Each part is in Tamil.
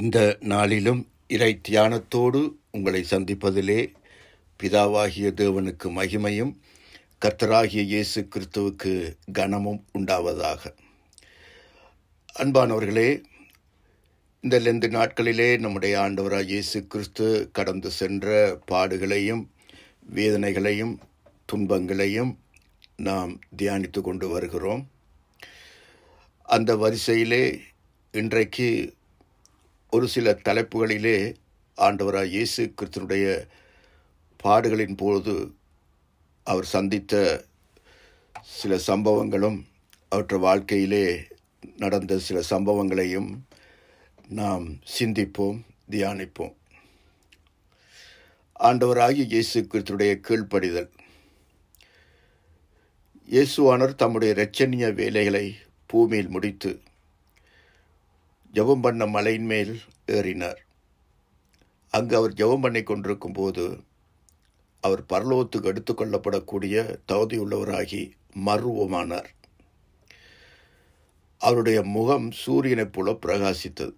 இந்த நாளிலும் இறை தியானத்தோடு உங்களை சந்திப்பதிலே பிதாவாகிய தேவனுக்கு மகிமையும் கர்த்தராகிய இயேசு கிறிஸ்துவுக்கு கனமும் உண்டாவதாக அன்பானவர்களே இந்த லெந்து நாட்களிலே நம்முடைய ஆண்டவராக இயேசு கிறிஸ்து கடந்து சென்ற பாடுகளையும் வேதனைகளையும் துன்பங்களையும் நாம் தியானித்து கொண்டு வருகிறோம் அந்த வரிசையிலே இன்றைக்கு ஒரு சில தலைப்புகளிலே ஆண்டவராக இயேசு கிறிஸ்தனுடைய பாடுகளின் போது அவர் சந்தித்த சில சம்பவங்களும் அவற்றை வாழ்க்கையிலே நடந்த சில சம்பவங்களையும் நாம் சிந்திப்போம் தியானிப்போம் ஆண்டவராகிய இயேசு கிறிஸ்தனுடைய கீழ்ப்படிதல் இயேசுவானர் தம்முடைய இரட்சணிய வேலைகளை பூமியில் முடித்து ஜபம் பண்ண மலையின் மேல் ஏறினார் அங்கு அவர் ஜபம் பண்ணி கொண்டிருக்கும் போது அவர் பரலோகத்துக்கு எடுத்துக்கொள்ளப்படக்கூடிய தகுதியுள்ளவராகி மர்வமானார் அவருடைய முகம் சூரியனைப் போல பிரகாசித்தது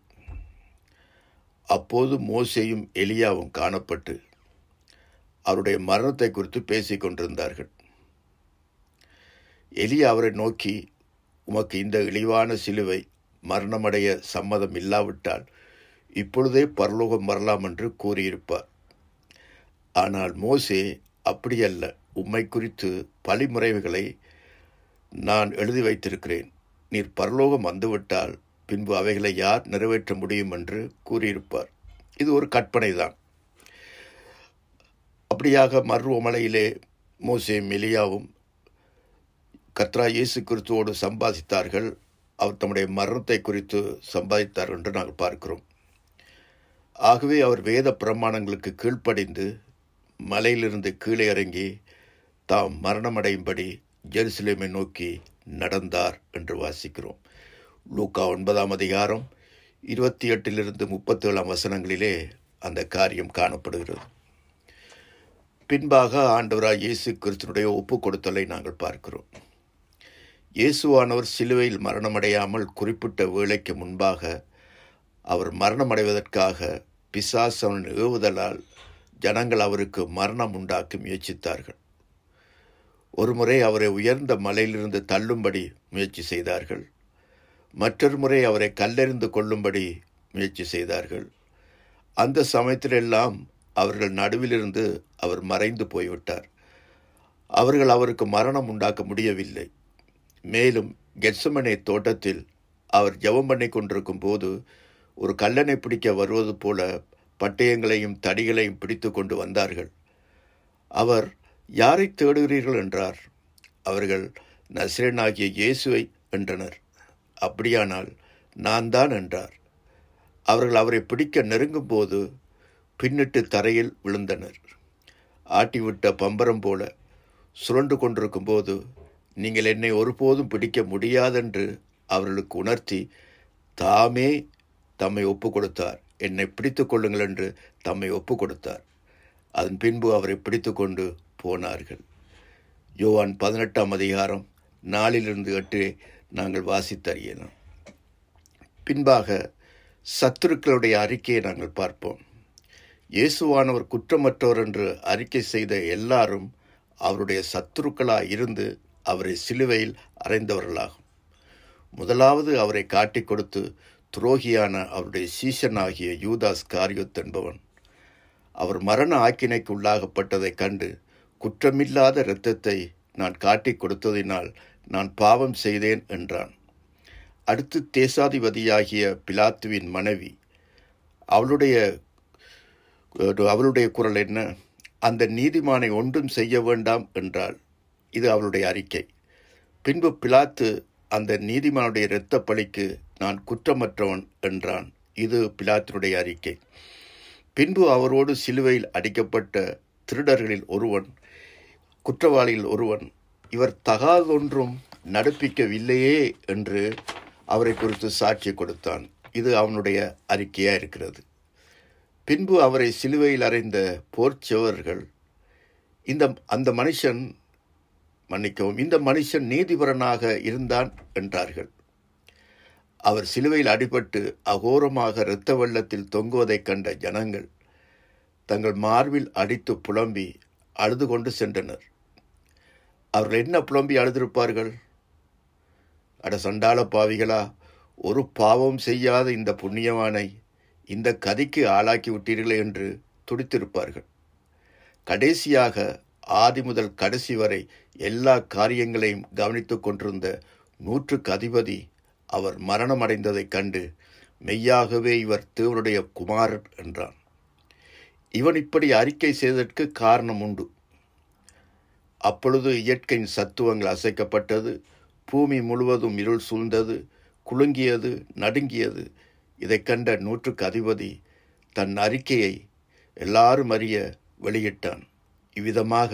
அப்போது மோசையும் எலியாவும் காணப்பட்டு அவருடைய மரணத்தை குறித்து பேசிக் கொண்டிருந்தார்கள் எலியா அவரை நோக்கி உமக்கு இந்த இழிவான சிலுவை மரணமடைய சம்மதம் இல்லாவிட்டால் இப்பொழுதே பரலோகம் வரலாம் என்று கூறியிருப்பார் ஆனால் மோசே அப்படியல்ல உம்மை குறித்து பழிமுறைவுகளை நான் எழுதி வைத்திருக்கிறேன் நீர் பரலோகம் வந்துவிட்டால் பின்பு அவைகளை யார் நிறைவேற்ற முடியும் என்று கூறியிருப்பார் இது ஒரு கற்பனை தான் அப்படியாக மருவமலையிலே மோசே மெலியாவும் கத்ரா இயேசு கிறிஸ்துவோடு சம்பாதித்தார்கள் அவர் தம்முடைய மரணத்தை குறித்து சம்பாதித்தார் என்று நாங்கள் பார்க்கிறோம் ஆகவே அவர் வேத பிரமாணங்களுக்கு கீழ்ப்படிந்து மலையிலிருந்து கீழே இறங்கி தாம் மரணமடையும்படி ஜெருசலேமை நோக்கி நடந்தார் என்று வாசிக்கிறோம் லூக்கா ஒன்பதாம் அதிகாரம் இருபத்தி எட்டிலிருந்து முப்பத்தேழாம் வசனங்களிலே அந்த காரியம் காணப்படுகிறது பின்பாக ஆண்டவராக இயேசு கிறிஸ்தனுடைய ஒப்புக் கொடுத்தலை நாங்கள் பார்க்கிறோம் இயேசுவானவர் சிலுவையில் மரணமடையாமல் குறிப்பிட்ட வேளைக்கு முன்பாக அவர் மரணமடைவதற்காக பிசாசவன் ஏவுதலால் ஜனங்கள் அவருக்கு மரணம் உண்டாக்க முயற்சித்தார்கள் ஒரு முறை அவரை உயர்ந்த மலையிலிருந்து தள்ளும்படி முயற்சி செய்தார்கள் மற்றொரு முறை அவரை கல்லெறிந்து கொள்ளும்படி முயற்சி செய்தார்கள் அந்த சமயத்திலெல்லாம் அவர்கள் நடுவிலிருந்து அவர் மறைந்து போய்விட்டார் அவர்கள் அவருக்கு மரணம் உண்டாக்க முடியவில்லை மேலும் கெட்சமனை தோட்டத்தில் அவர் ஜெபம் பண்ணி கொண்டிருக்கும் போது ஒரு கல்லனை பிடிக்க வருவது போல பட்டயங்களையும் தடிகளையும் பிடித்து கொண்டு வந்தார்கள் அவர் யாரை தேடுகிறீர்கள் என்றார் அவர்கள் நசிரனாகிய இயேசுவை என்றனர் அப்படியானால் நான் தான் என்றார் அவர்கள் அவரை பிடிக்க நெருங்கும் போது பின்னிட்டு தரையில் விழுந்தனர் ஆட்டிவிட்ட பம்பரம் போல சுரண்டு கொண்டிருக்கும் போது நீங்கள் என்னை ஒருபோதும் பிடிக்க முடியாதென்று அவர்களுக்கு உணர்த்தி தாமே தம்மை ஒப்பு கொடுத்தார் என்னை பிடித்து கொள்ளுங்கள் என்று தம்மை ஒப்பு கொடுத்தார் அதன் பின்பு அவரை பிடித்து கொண்டு போனார்கள் யோவான் பதினெட்டாம் அதிகாரம் நாளிலிருந்து எட்டு நாங்கள் வாசித்தறியலாம் பின்பாக சத்துருக்களுடைய அறிக்கையை நாங்கள் பார்ப்போம் இயேசுவானவர் குற்றமற்றவர் என்று அறிக்கை செய்த எல்லாரும் அவருடைய சத்துருக்களாக இருந்து அவரை சிலுவையில் அறைந்தவர்களாகும் முதலாவது அவரை காட்டிக் கொடுத்து துரோகியான அவருடைய ஆகிய யூதாஸ் காரியோத் என்பவன் அவர் மரண ஆக்கினைக்கு உள்ளாகப்பட்டதை கண்டு குற்றமில்லாத இரத்தத்தை நான் காட்டிக் கொடுத்ததினால் நான் பாவம் செய்தேன் என்றான் அடுத்து தேசாதிபதியாகிய பிலாத்துவின் மனைவி அவளுடைய அவளுடைய குரல் என்ன அந்த நீதிமானை ஒன்றும் செய்ய வேண்டாம் என்றாள் இது அவளுடைய அறிக்கை பின்பு பிலாத்து அந்த நீதிமானுடைய இரத்த பழிக்கு நான் குற்றமற்றவன் என்றான் இது பிலாத்தினுடைய அறிக்கை பின்பு அவரோடு சிலுவையில் அடிக்கப்பட்ட திருடர்களில் ஒருவன் குற்றவாளியில் ஒருவன் இவர் தகாதொன்றும் நடப்பிக்கவில்லையே என்று அவரை குறித்து சாட்சி கொடுத்தான் இது அவனுடைய அறிக்கையாக இருக்கிறது பின்பு அவரை சிலுவையில் அறைந்த போர்ச்சவர்கள் இந்த அந்த மனுஷன் மன்னிக்கவும் இந்த மனுஷன் நீதிபரனாக இருந்தான் என்றார்கள் அவர் சிலுவையில் அடிபட்டு அகோரமாக இரத்த வெள்ளத்தில் தொங்குவதைக் கண்ட ஜனங்கள் தங்கள் மார்பில் அடித்து புலம்பி அழுது கொண்டு சென்றனர் அவர்கள் என்ன புலம்பி அழுதிருப்பார்கள் அட சண்டாள பாவிகளா ஒரு பாவம் செய்யாத இந்த புண்ணியவானை இந்த கதிக்கு ஆளாக்கி விட்டீர்களே என்று துடித்திருப்பார்கள் கடைசியாக ஆதி முதல் கடைசி வரை எல்லா காரியங்களையும் கவனித்து கொண்டிருந்த நூற்றுக்கு அதிபதி அவர் மரணமடைந்ததைக் கண்டு மெய்யாகவே இவர் தேவனுடைய குமாரர் என்றான் இவன் இப்படி அறிக்கை செய்ததற்கு காரணம் உண்டு அப்பொழுது இயற்கையின் சத்துவங்கள் அசைக்கப்பட்டது பூமி முழுவதும் இருள் சூழ்ந்தது குலுங்கியது நடுங்கியது இதைக் கண்ட நூற்றுக்கு அதிபதி தன் அறிக்கையை எல்லாரும் அறிய வெளியிட்டான் இவ்விதமாக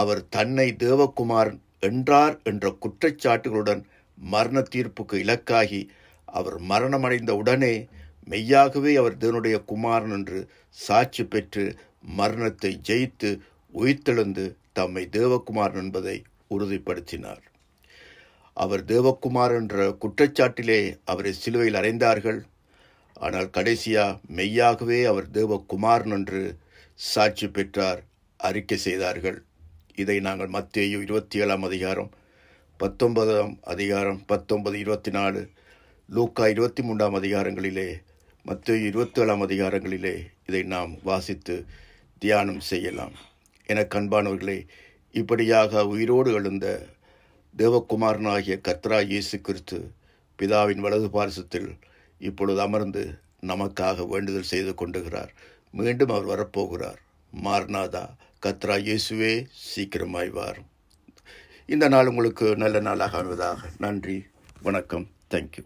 அவர் தன்னை தேவகுமாரன் என்றார் என்ற குற்றச்சாட்டுகளுடன் மரண தீர்ப்புக்கு இலக்காகி அவர் மரணமடைந்த உடனே மெய்யாகவே அவர் தேவனுடைய குமாரன் என்று சாட்சி பெற்று மரணத்தை ஜெயித்து உயிர்த்தெழுந்து தம்மை தேவகுமாரன் என்பதை உறுதிப்படுத்தினார் அவர் தேவகுமார் என்ற குற்றச்சாட்டிலே அவரை சிலுவையில் அறைந்தார்கள் ஆனால் கடைசியா மெய்யாகவே அவர் தேவகுமாரன் என்று சாட்சி பெற்றார் அறிக்கை செய்தார்கள் இதை நாங்கள் மத்திய இருபத்தி ஏழாம் அதிகாரம் பத்தொன்பதாம் அதிகாரம் பத்தொன்பது இருபத்தி நாலு லூக்கா இருபத்தி மூன்றாம் அதிகாரங்களிலே மத்திய இருபத்தி ஏழாம் அதிகாரங்களிலே இதை நாம் வாசித்து தியானம் செய்யலாம் என கண்பானவர்களே இப்படியாக உயிரோடு எழுந்த தேவகுமாரனாகிய கத்ரா இயேசு கிறிஸ்து பிதாவின் வலது பாரசத்தில் இப்பொழுது அமர்ந்து நமக்காக வேண்டுதல் செய்து கொண்டுகிறார் மீண்டும் அவர் வரப்போகிறார் மார்னாதா கத்ரா இயேசுவே சீக்கிரமாய் இந்த நாள் உங்களுக்கு நல்ல நாளாக அமைவதாக நன்றி வணக்கம் தேங்க்யூ